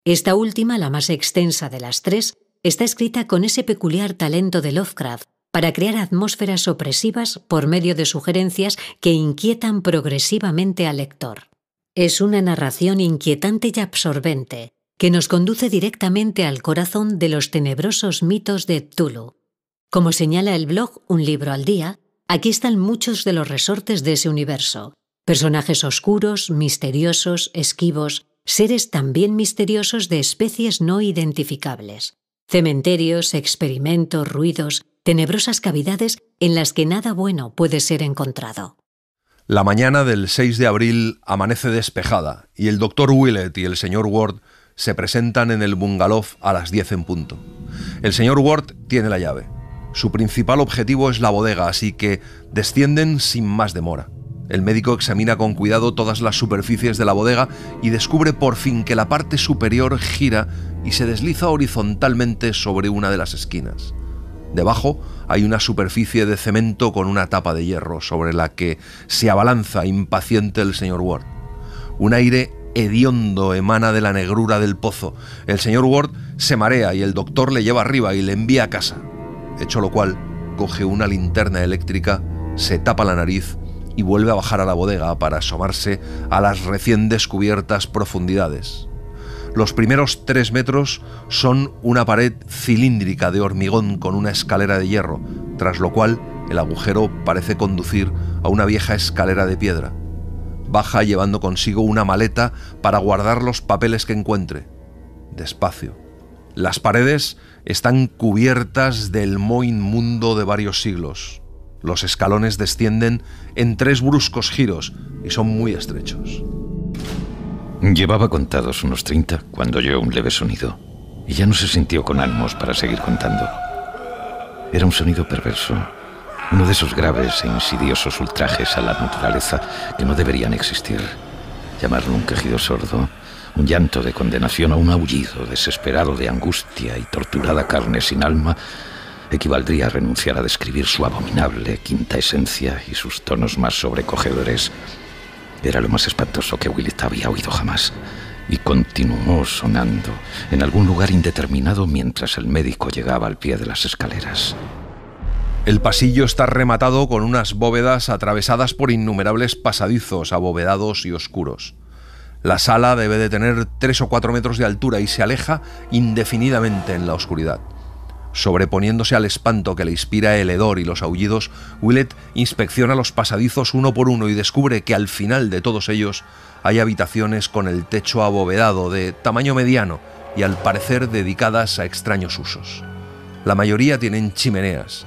Esta última, la más extensa de las tres, está escrita con ese peculiar talento de Lovecraft para crear atmósferas opresivas por medio de sugerencias que inquietan progresivamente al lector. Es una narración inquietante y absorbente que nos conduce directamente al corazón de los tenebrosos mitos de Tulu. Como señala el blog Un libro al día, aquí están muchos de los resortes de ese universo. Personajes oscuros, misteriosos, esquivos, seres también misteriosos de especies no identificables. Cementerios, experimentos, ruidos, tenebrosas cavidades en las que nada bueno puede ser encontrado. La mañana del 6 de abril amanece despejada y el doctor Willett y el señor Ward se presentan en el bungalow a las 10 en punto. El señor Ward tiene la llave. Su principal objetivo es la bodega, así que descienden sin más demora. El médico examina con cuidado todas las superficies de la bodega y descubre por fin que la parte superior gira y se desliza horizontalmente sobre una de las esquinas. Debajo hay una superficie de cemento con una tapa de hierro sobre la que se abalanza impaciente el señor Ward. Un aire hediondo emana de la negrura del pozo. El señor Ward se marea y el doctor le lleva arriba y le envía a casa. Hecho lo cual, coge una linterna eléctrica, se tapa la nariz y vuelve a bajar a la bodega para asomarse a las recién descubiertas profundidades. Los primeros tres metros son una pared cilíndrica de hormigón con una escalera de hierro, tras lo cual el agujero parece conducir a una vieja escalera de piedra. Baja llevando consigo una maleta para guardar los papeles que encuentre. Despacio. Las paredes están cubiertas del moho inmundo de varios siglos. Los escalones descienden en tres bruscos giros y son muy estrechos. Llevaba contados unos 30 cuando oyó un leve sonido y ya no se sintió con ánimos para seguir contando. Era un sonido perverso, uno de esos graves e insidiosos ultrajes a la naturaleza que no deberían existir. Llamarlo un quejido sordo, un llanto de condenación o un aullido desesperado de angustia y torturada carne sin alma equivaldría a renunciar a describir su abominable quinta esencia y sus tonos más sobrecogedores era lo más espantoso que Willet había oído jamás y continuó sonando en algún lugar indeterminado mientras el médico llegaba al pie de las escaleras. El pasillo está rematado con unas bóvedas atravesadas por innumerables pasadizos abovedados y oscuros. La sala debe de tener tres o cuatro metros de altura y se aleja indefinidamente en la oscuridad. Sobreponiéndose al espanto que le inspira el hedor y los aullidos, Willet inspecciona los pasadizos uno por uno y descubre que al final de todos ellos hay habitaciones con el techo abovedado de tamaño mediano y al parecer dedicadas a extraños usos. La mayoría tienen chimeneas.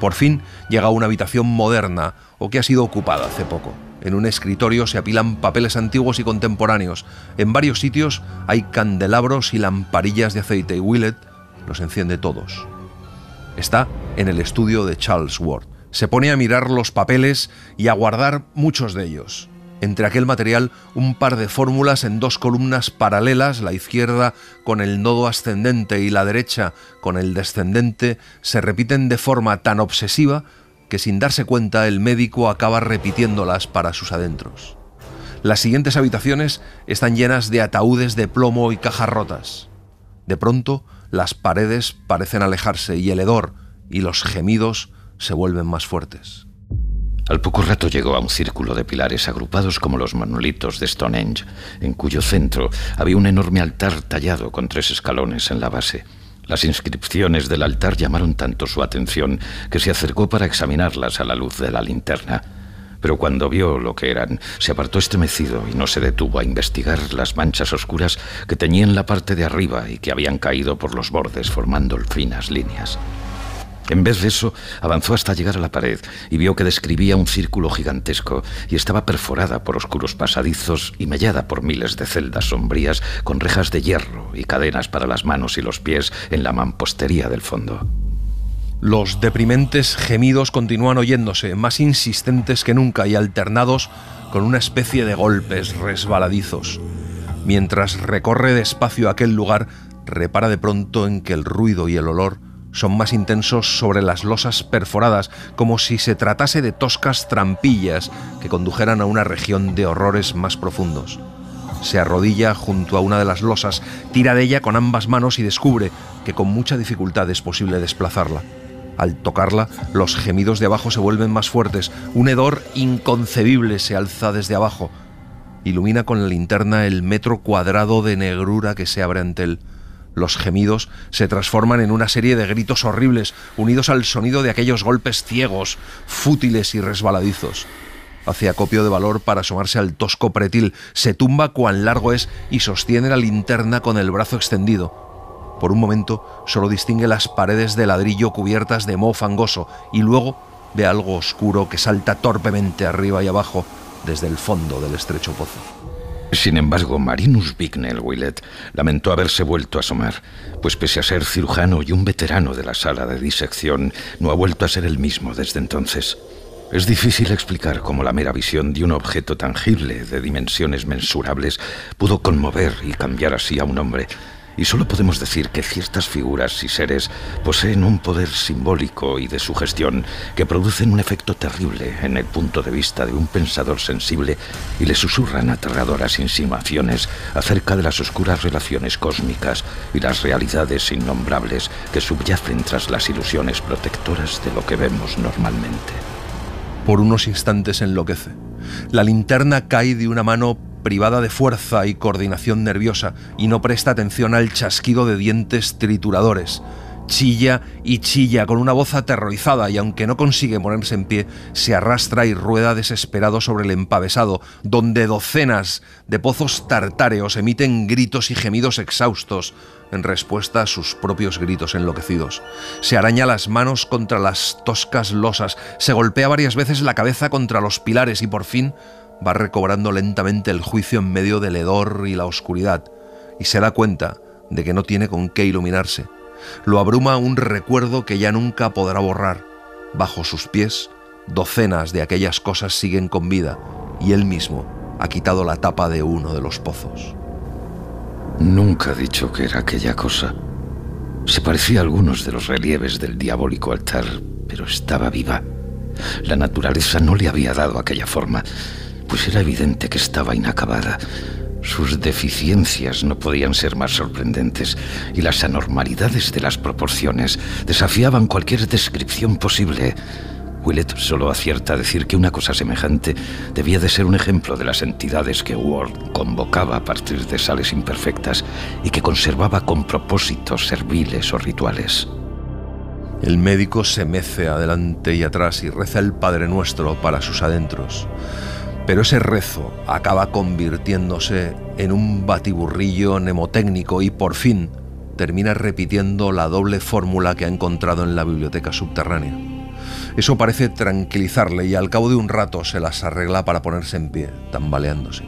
Por fin llega a una habitación moderna o que ha sido ocupada hace poco. En un escritorio se apilan papeles antiguos y contemporáneos. En varios sitios hay candelabros y lamparillas de aceite y Willet los enciende todos. Está en el estudio de Charles Ward. Se pone a mirar los papeles y a guardar muchos de ellos. Entre aquel material, un par de fórmulas en dos columnas paralelas, la izquierda con el nodo ascendente y la derecha con el descendente, se repiten de forma tan obsesiva que sin darse cuenta el médico acaba repitiéndolas para sus adentros. Las siguientes habitaciones están llenas de ataúdes de plomo y cajas rotas. De pronto, las paredes parecen alejarse y el hedor y los gemidos se vuelven más fuertes. Al poco rato llegó a un círculo de pilares agrupados como los manolitos de Stonehenge, en cuyo centro había un enorme altar tallado con tres escalones en la base. Las inscripciones del altar llamaron tanto su atención que se acercó para examinarlas a la luz de la linterna pero cuando vio lo que eran, se apartó estremecido y no se detuvo a investigar las manchas oscuras que en la parte de arriba y que habían caído por los bordes formando finas líneas. En vez de eso, avanzó hasta llegar a la pared y vio que describía un círculo gigantesco y estaba perforada por oscuros pasadizos y mellada por miles de celdas sombrías con rejas de hierro y cadenas para las manos y los pies en la mampostería del fondo. Los deprimentes gemidos continúan oyéndose, más insistentes que nunca y alternados con una especie de golpes resbaladizos. Mientras recorre despacio aquel lugar, repara de pronto en que el ruido y el olor son más intensos sobre las losas perforadas, como si se tratase de toscas trampillas que condujeran a una región de horrores más profundos. Se arrodilla junto a una de las losas, tira de ella con ambas manos y descubre que con mucha dificultad es posible desplazarla. Al tocarla, los gemidos de abajo se vuelven más fuertes. Un hedor inconcebible se alza desde abajo. Ilumina con la linterna el metro cuadrado de negrura que se abre ante él. Los gemidos se transforman en una serie de gritos horribles, unidos al sonido de aquellos golpes ciegos, fútiles y resbaladizos. Hacia acopio de valor para asomarse al tosco pretil, se tumba cuán largo es y sostiene la linterna con el brazo extendido. Por un momento solo distingue las paredes de ladrillo cubiertas de moho fangoso y luego ve algo oscuro que salta torpemente arriba y abajo desde el fondo del estrecho pozo. Sin embargo, Marinus Bignell Willet lamentó haberse vuelto a asomar, pues pese a ser cirujano y un veterano de la sala de disección, no ha vuelto a ser el mismo desde entonces. Es difícil explicar cómo la mera visión de un objeto tangible de dimensiones mensurables pudo conmover y cambiar así a un hombre, y solo podemos decir que ciertas figuras y seres poseen un poder simbólico y de sugestión que producen un efecto terrible en el punto de vista de un pensador sensible y le susurran aterradoras insinuaciones acerca de las oscuras relaciones cósmicas y las realidades innombrables que subyacen tras las ilusiones protectoras de lo que vemos normalmente. Por unos instantes enloquece. La linterna cae de una mano privada de fuerza y coordinación nerviosa, y no presta atención al chasquido de dientes trituradores. Chilla y chilla con una voz aterrorizada y aunque no consigue ponerse en pie, se arrastra y rueda desesperado sobre el empavesado, donde docenas de pozos tartáreos emiten gritos y gemidos exhaustos, en respuesta a sus propios gritos enloquecidos. Se araña las manos contra las toscas losas, se golpea varias veces la cabeza contra los pilares y por fin va recobrando lentamente el juicio en medio del hedor y la oscuridad, y se da cuenta de que no tiene con qué iluminarse. Lo abruma un recuerdo que ya nunca podrá borrar. Bajo sus pies, docenas de aquellas cosas siguen con vida, y él mismo ha quitado la tapa de uno de los pozos. Nunca ha dicho que era aquella cosa. Se parecía a algunos de los relieves del diabólico altar, pero estaba viva. La naturaleza no le había dado aquella forma pues era evidente que estaba inacabada. Sus deficiencias no podían ser más sorprendentes y las anormalidades de las proporciones desafiaban cualquier descripción posible. Willet solo acierta a decir que una cosa semejante debía de ser un ejemplo de las entidades que Ward convocaba a partir de sales imperfectas y que conservaba con propósitos serviles o rituales. El médico se mece adelante y atrás y reza el Padre Nuestro para sus adentros. Pero ese rezo acaba convirtiéndose en un batiburrillo mnemotécnico y por fin termina repitiendo la doble fórmula que ha encontrado en la biblioteca subterránea. Eso parece tranquilizarle y al cabo de un rato se las arregla para ponerse en pie, tambaleándose.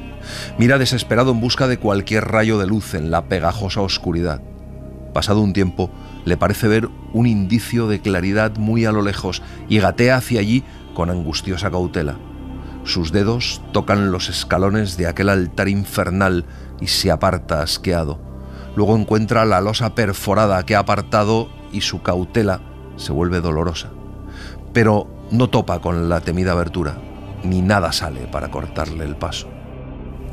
Mira desesperado en busca de cualquier rayo de luz en la pegajosa oscuridad. Pasado un tiempo, le parece ver un indicio de claridad muy a lo lejos y gatea hacia allí con angustiosa cautela. Sus dedos tocan los escalones de aquel altar infernal y se aparta asqueado. Luego encuentra la losa perforada que ha apartado y su cautela se vuelve dolorosa. Pero no topa con la temida abertura, ni nada sale para cortarle el paso.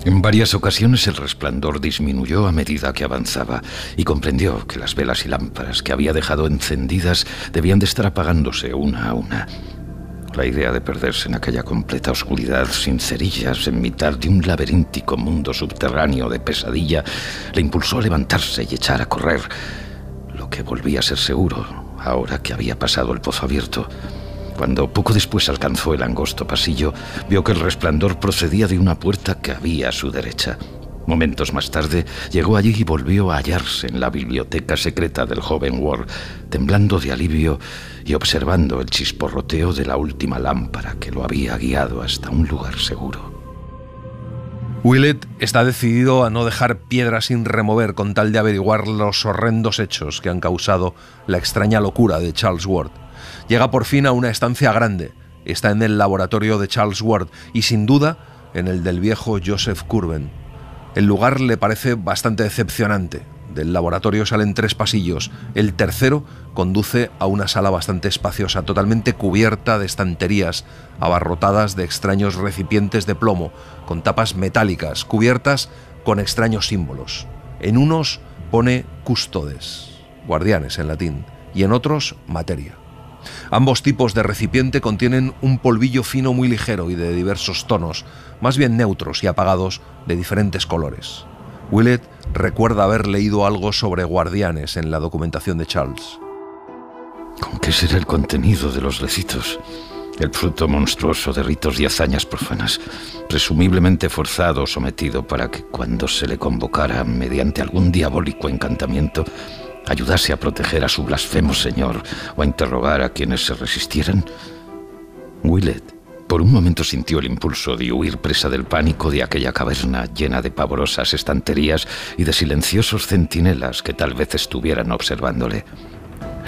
En varias ocasiones el resplandor disminuyó a medida que avanzaba y comprendió que las velas y lámparas que había dejado encendidas debían de estar apagándose una a una. La idea de perderse en aquella completa oscuridad sin cerillas en mitad de un laberíntico mundo subterráneo de pesadilla le impulsó a levantarse y echar a correr, lo que volvía a ser seguro ahora que había pasado el pozo abierto. Cuando poco después alcanzó el angosto pasillo, vio que el resplandor procedía de una puerta que había a su derecha. Momentos más tarde, llegó allí y volvió a hallarse en la biblioteca secreta del joven Ward, temblando de alivio y observando el chisporroteo de la última lámpara que lo había guiado hasta un lugar seguro. Willett está decidido a no dejar piedra sin remover con tal de averiguar los horrendos hechos que han causado la extraña locura de Charles Ward. Llega por fin a una estancia grande, está en el laboratorio de Charles Ward y sin duda en el del viejo Joseph Curven. El lugar le parece bastante decepcionante, del laboratorio salen tres pasillos. El tercero conduce a una sala bastante espaciosa, totalmente cubierta de estanterías, abarrotadas de extraños recipientes de plomo, con tapas metálicas, cubiertas con extraños símbolos. En unos pone custodes, guardianes en latín, y en otros materia. Ambos tipos de recipiente contienen un polvillo fino muy ligero y de diversos tonos, más bien neutros y apagados de diferentes colores. Willet recuerda haber leído algo sobre guardianes en la documentación de Charles. ¿Con ¿Qué será el contenido de los recitos? El fruto monstruoso de ritos y hazañas profanas, presumiblemente forzado o sometido para que cuando se le convocara mediante algún diabólico encantamiento, ayudase a proteger a su blasfemo señor o a interrogar a quienes se resistieran. Willet. Por un momento sintió el impulso de huir presa del pánico de aquella caverna llena de pavorosas estanterías y de silenciosos centinelas que tal vez estuvieran observándole.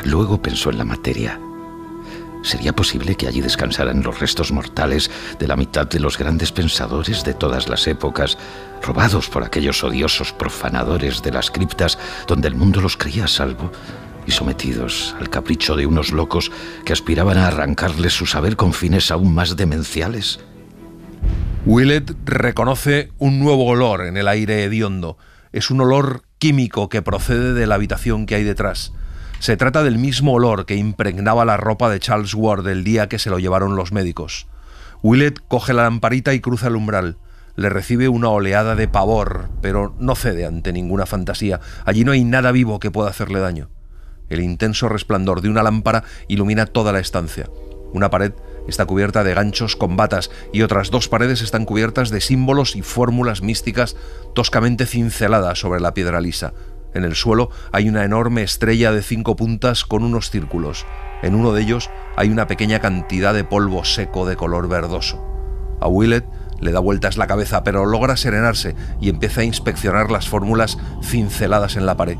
Luego pensó en la materia. ¿Sería posible que allí descansaran los restos mortales de la mitad de los grandes pensadores de todas las épocas, robados por aquellos odiosos profanadores de las criptas donde el mundo los creía a salvo y sometidos al capricho de unos locos que aspiraban a arrancarles su saber con fines aún más demenciales? Willet reconoce un nuevo olor en el aire hediondo. Es un olor químico que procede de la habitación que hay detrás. Se trata del mismo olor que impregnaba la ropa de Charles Ward el día que se lo llevaron los médicos. Willett coge la lamparita y cruza el umbral. Le recibe una oleada de pavor, pero no cede ante ninguna fantasía. Allí no hay nada vivo que pueda hacerle daño. El intenso resplandor de una lámpara ilumina toda la estancia. Una pared está cubierta de ganchos con batas y otras dos paredes están cubiertas de símbolos y fórmulas místicas toscamente cinceladas sobre la piedra lisa. En el suelo hay una enorme estrella de cinco puntas con unos círculos. En uno de ellos hay una pequeña cantidad de polvo seco de color verdoso. A Willet le da vueltas la cabeza, pero logra serenarse y empieza a inspeccionar las fórmulas cinceladas en la pared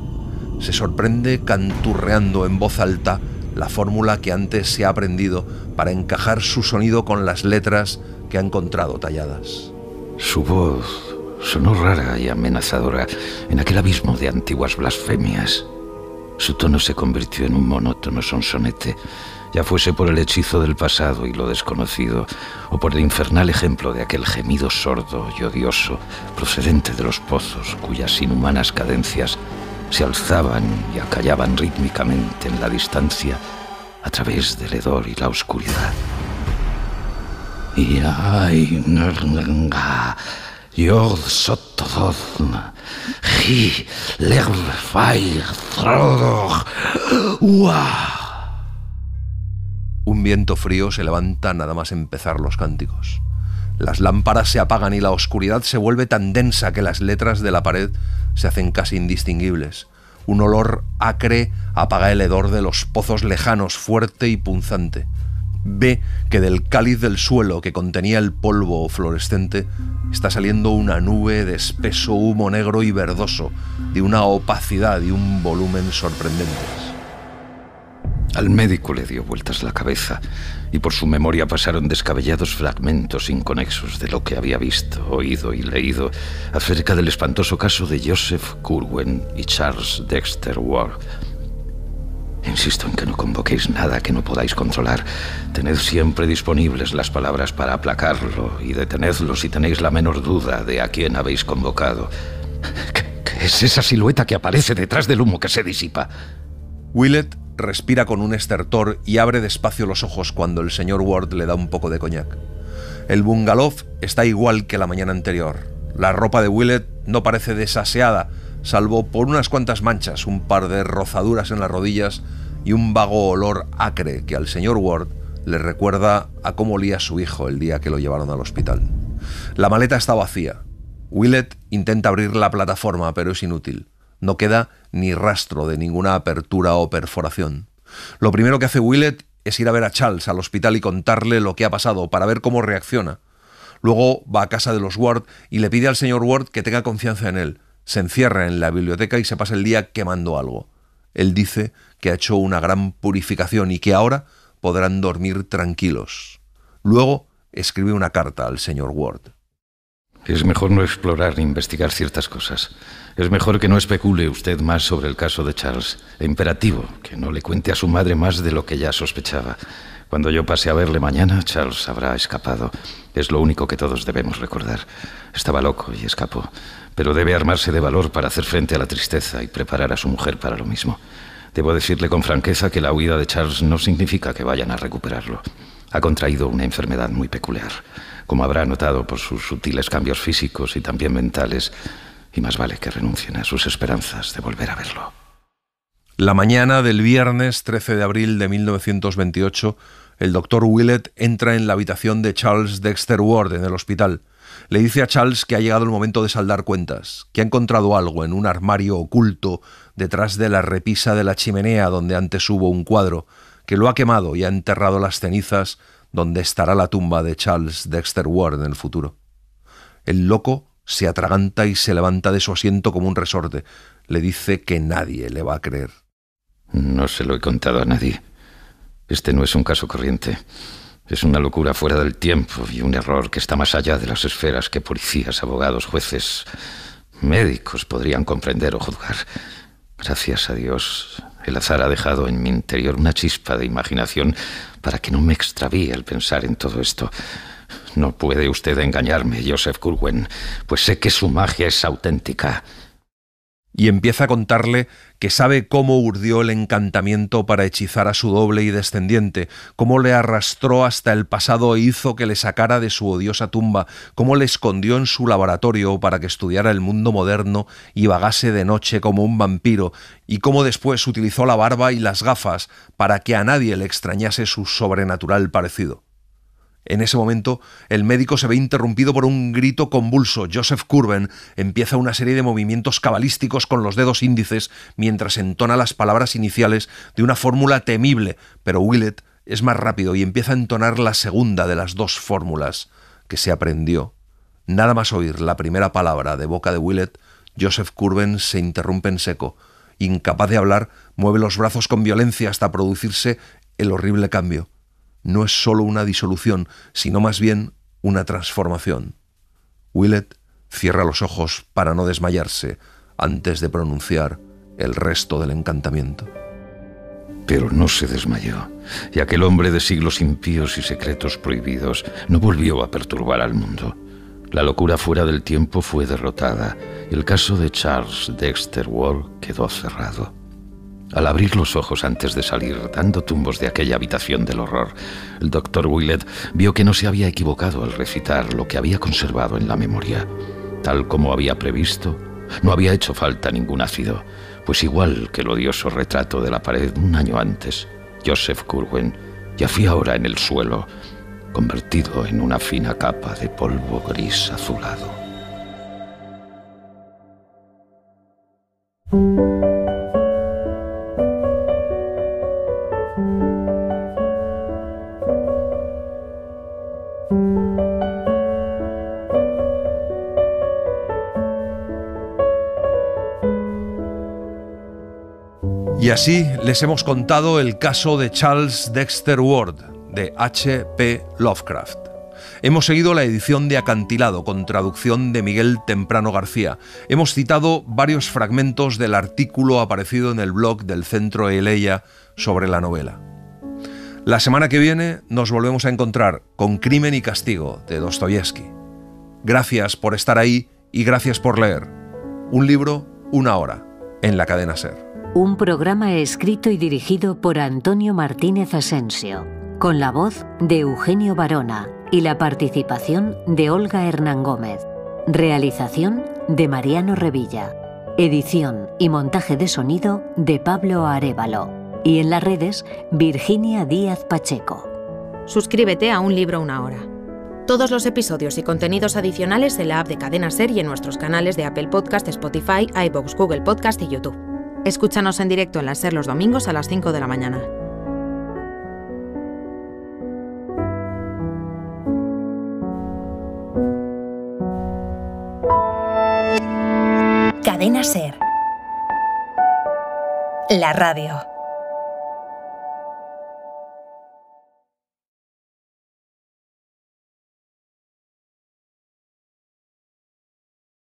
se sorprende canturreando en voz alta la fórmula que antes se ha aprendido para encajar su sonido con las letras que ha encontrado talladas. Su voz sonó rara y amenazadora en aquel abismo de antiguas blasfemias. Su tono se convirtió en un monótono sonsonete, ya fuese por el hechizo del pasado y lo desconocido, o por el infernal ejemplo de aquel gemido sordo y odioso procedente de los pozos cuyas inhumanas cadencias se alzaban y acallaban rítmicamente en la distancia a través del hedor y la oscuridad. Y ay, Un viento frío se levanta nada más empezar los cánticos. Las lámparas se apagan y la oscuridad se vuelve tan densa que las letras de la pared se hacen casi indistinguibles. Un olor acre apaga el hedor de los pozos lejanos, fuerte y punzante. Ve que del cáliz del suelo que contenía el polvo fluorescente está saliendo una nube de espeso humo negro y verdoso, de una opacidad y un volumen sorprendentes. Al médico le dio vueltas la cabeza y por su memoria pasaron descabellados fragmentos inconexos de lo que había visto, oído y leído acerca del espantoso caso de Joseph Curwen y Charles Dexter Ward. Insisto en que no convoquéis nada que no podáis controlar. Tened siempre disponibles las palabras para aplacarlo y detenedlo si tenéis la menor duda de a quién habéis convocado. es esa silueta que aparece detrás del humo que se disipa? Willet respira con un estertor y abre despacio los ojos cuando el señor Ward le da un poco de coñac. El bungalow está igual que la mañana anterior. La ropa de Willet no parece desaseada, salvo por unas cuantas manchas, un par de rozaduras en las rodillas y un vago olor acre que al señor Ward le recuerda a cómo olía su hijo el día que lo llevaron al hospital. La maleta está vacía. Willet intenta abrir la plataforma, pero es inútil. No queda ni rastro de ninguna apertura o perforación. Lo primero que hace Willet es ir a ver a Charles al hospital y contarle lo que ha pasado para ver cómo reacciona. Luego va a casa de los Ward y le pide al señor Ward que tenga confianza en él. Se encierra en la biblioteca y se pasa el día quemando algo. Él dice que ha hecho una gran purificación y que ahora podrán dormir tranquilos. Luego escribe una carta al señor Ward. Es mejor no explorar ni e investigar ciertas cosas. Es mejor que no especule usted más sobre el caso de Charles. E imperativo, que no le cuente a su madre más de lo que ya sospechaba. Cuando yo pase a verle mañana, Charles habrá escapado. Es lo único que todos debemos recordar. Estaba loco y escapó, pero debe armarse de valor para hacer frente a la tristeza y preparar a su mujer para lo mismo. Debo decirle con franqueza que la huida de Charles no significa que vayan a recuperarlo ha contraído una enfermedad muy peculiar, como habrá notado por sus sutiles cambios físicos y también mentales, y más vale que renuncien a sus esperanzas de volver a verlo. La mañana del viernes 13 de abril de 1928, el doctor Willett entra en la habitación de Charles Dexter Ward en el hospital. Le dice a Charles que ha llegado el momento de saldar cuentas, que ha encontrado algo en un armario oculto detrás de la repisa de la chimenea donde antes hubo un cuadro, que lo ha quemado y ha enterrado las cenizas donde estará la tumba de Charles Dexter Ward en el futuro. El loco se atraganta y se levanta de su asiento como un resorte. Le dice que nadie le va a creer. No se lo he contado a nadie. Este no es un caso corriente. Es una locura fuera del tiempo y un error que está más allá de las esferas que policías, abogados, jueces, médicos podrían comprender o juzgar. Gracias a Dios, el azar ha dejado en mi interior una chispa de imaginación para que no me extravíe al pensar en todo esto. No puede usted engañarme, Joseph Curwen, pues sé que su magia es auténtica y empieza a contarle que sabe cómo urdió el encantamiento para hechizar a su doble y descendiente, cómo le arrastró hasta el pasado e hizo que le sacara de su odiosa tumba, cómo le escondió en su laboratorio para que estudiara el mundo moderno y vagase de noche como un vampiro, y cómo después utilizó la barba y las gafas para que a nadie le extrañase su sobrenatural parecido. En ese momento, el médico se ve interrumpido por un grito convulso. Joseph Curven empieza una serie de movimientos cabalísticos con los dedos índices mientras entona las palabras iniciales de una fórmula temible, pero Willett es más rápido y empieza a entonar la segunda de las dos fórmulas que se aprendió. Nada más oír la primera palabra de boca de Willett, Joseph Curven se interrumpe en seco. Incapaz de hablar, mueve los brazos con violencia hasta producirse el horrible cambio no es sólo una disolución, sino más bien una transformación. Willet cierra los ojos para no desmayarse antes de pronunciar el resto del encantamiento. Pero no se desmayó, y aquel hombre de siglos impíos y secretos prohibidos no volvió a perturbar al mundo. La locura fuera del tiempo fue derrotada y el caso de Charles Dexter Ward quedó cerrado. Al abrir los ojos antes de salir, dando tumbos de aquella habitación del horror, el doctor Willett vio que no se había equivocado al recitar lo que había conservado en la memoria. Tal como había previsto, no había hecho falta ningún ácido, pues igual que el odioso retrato de la pared un año antes, Joseph Curwen yacía ahora en el suelo, convertido en una fina capa de polvo gris azulado. así les hemos contado el caso de Charles Dexter Ward, de H.P. Lovecraft. Hemos seguido la edición de Acantilado, con traducción de Miguel Temprano García. Hemos citado varios fragmentos del artículo aparecido en el blog del Centro Eleia sobre la novela. La semana que viene nos volvemos a encontrar con Crimen y Castigo de Dostoyevsky. Gracias por estar ahí y gracias por leer. Un libro, una hora, en la cadena Ser un programa escrito y dirigido por Antonio Martínez Asensio, con la voz de Eugenio Barona y la participación de Olga Hernán Gómez. Realización de Mariano Revilla. Edición y montaje de sonido de Pablo Arevalo. Y en las redes, Virginia Díaz Pacheco. Suscríbete a Un Libro Una Hora. Todos los episodios y contenidos adicionales en la app de Cadena Ser y en nuestros canales de Apple Podcast, Spotify, iVoox, Google Podcast y YouTube. Escúchanos en directo en la SER los domingos a las 5 de la mañana. Cadena SER. La radio.